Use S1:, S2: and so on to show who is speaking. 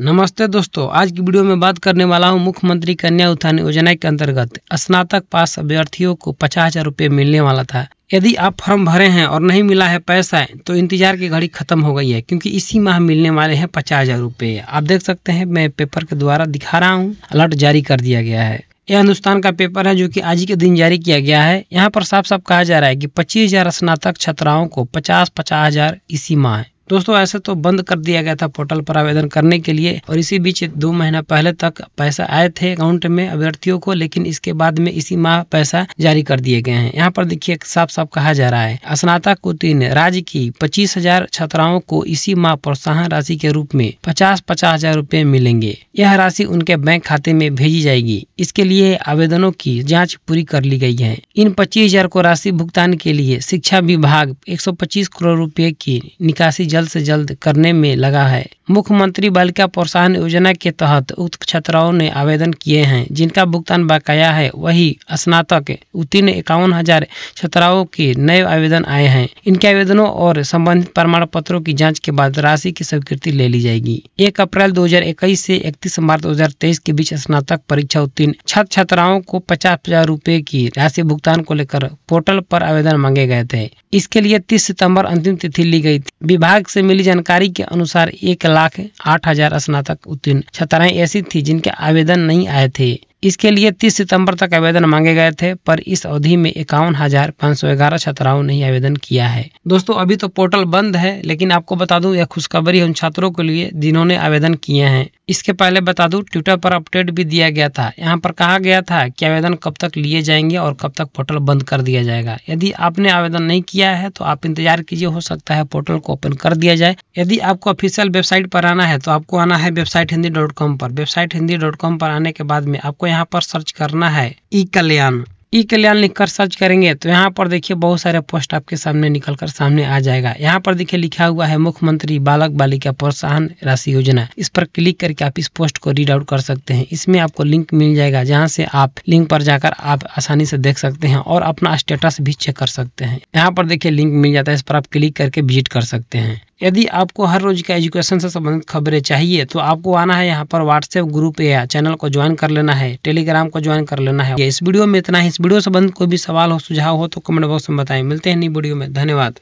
S1: नमस्ते दोस्तों आज की वीडियो में बात करने वाला हूं मुख्यमंत्री कन्या उत्थान योजना के अंतर्गत स्नातक पास अभ्यर्थियों को पचास हजार रूपए मिलने वाला था यदि आप फॉर्म भरे हैं और नहीं मिला है पैसा तो इंतजार की घड़ी खत्म हो गई है क्योंकि इसी माह मिलने वाले हैं पचास हजार रूपए आप देख सकते हैं मैं पेपर के द्वारा दिखा रहा हूँ अलर्ट जारी कर दिया गया है यह हिंदुस्तान का पेपर है जो कि आज ही के दिन जारी किया गया है यहाँ पर साफ साफ कहा जा रहा है कि पच्चीस हजार स्नातक छात्राओं को पचास पचास हजार इसी माह दोस्तों ऐसे तो बंद कर दिया गया था पोर्टल पर आवेदन करने के लिए और इसी बीच दो महीना पहले तक पैसा आए थे अकाउंट में अभ्यर्थियों को लेकिन इसके बाद में इसी माह पैसा जारी कर दिए गए हैं यहाँ पर देखिए साफ साफ कहा जा रहा है स्नातक उत्तीर्ण राज्य की पच्चीस हजार छात्राओं को इसी माह प्रोत्साहन राशि के रूप में पचास पचास हजार रूपए मिलेंगे यह राशि उनके बैंक खाते में भेजी जाएगी इसके लिए आवेदनों की जाँच पूरी कर ली गयी है इन पच्चीस हजार को राशि भुगतान के लिए शिक्षा विभाग एक करोड़ रूपए की निकासी जल्द से जल्द करने में लगा है मुख्यमंत्री बालिका प्रोत्साहन योजना के तहत उक्त छात्राओं ने आवेदन किए हैं जिनका भुगतान बकाया है वही स्नातक उत्तीर्ण इक्यावन हजार छात्राओं के नए आवेदन आए हैं इनके आवेदनों और संबंधित प्रमाण पत्रों की जाँच के बाद राशि की स्वीकृति ले ली जाएगी एक अप्रैल दो हजार इक्कीस ऐसी इकतीस मार्च दो हजार तेईस के बीच स्नातक परीक्षा उत्तीर्ण छात्र छात्राओं को पचास हजार रूपए की राशि भुगतान को लेकर पोर्टल पर आवेदन मांगे गए थे इसके लिए 30 सितंबर अंतिम तिथि ली गई थी विभाग से मिली जानकारी के अनुसार एक लाख आठ हजार स्नातक उत्तीर्ण छात्राएं ऐसी थी जिनके आवेदन नहीं आए थे इसके लिए 30 सितंबर तक आवेदन मांगे गए थे पर इस अवधि में इक्यावन हजार पाँच सौ ग्यारह छात्राओं ने आवेदन किया है दोस्तों अभी तो पोर्टल बंद है लेकिन आपको बता दूं यह खुशखबरी उन छात्रों के लिए जिन्होंने आवेदन किए हैं इसके पहले बता दूं ट्विटर पर अपडेट भी दिया गया था यहाँ पर कहा गया था की आवेदन कब तक लिए जाएंगे और कब तक पोर्टल बंद कर दिया जाएगा यदि आपने आवेदन नहीं किया है तो आप इंतजार कीजिए हो सकता है पोर्टल को ओपन कर दिया जाए यदि आपको ऑफिशियल वेबसाइट पर आना है तो आपको आना है वेबसाइट हिंदी डॉट कॉम पर वेबसाइट हिंदी डॉट कॉम पर आने के बाद में आपको यहाँ पर सर्च करना है ई कल्याण ई कल्याण लिखकर सर्च करेंगे तो यहाँ पर देखिए बहुत सारे पोस्ट आपके सामने निकल कर सामने आ जाएगा यहाँ पर देखिए लिखा हुआ है मुख्यमंत्री बालक बालिका प्रोत्साहन राशि योजना इस पर क्लिक करके आप इस पोस्ट को रीड आउट कर सकते हैं इसमें आपको लिंक मिल जाएगा जहाँ से आप लिंक पर जाकर आप आसानी से देख सकते हैं और अपना स्टेटस भी चेक कर सकते हैं यहाँ पर देखिये लिंक मिल जाता है इस पर आप क्लिक करके विजिट कर सकते हैं यदि आपको हर रोज़ का एजुकेशन से संबंधित खबरें चाहिए तो आपको आना है यहाँ पर व्हाट्सएप ग्रुप या चैनल को ज्वाइन कर लेना है टेलीग्राम को ज्वाइन कर लेना है इस वीडियो में इतना ही इस वीडियो संबंधित कोई भी सवाल हो सुझाव हो तो कमेंट बॉक्स में बताएं मिलते हैं नई वीडियो में धन्यवाद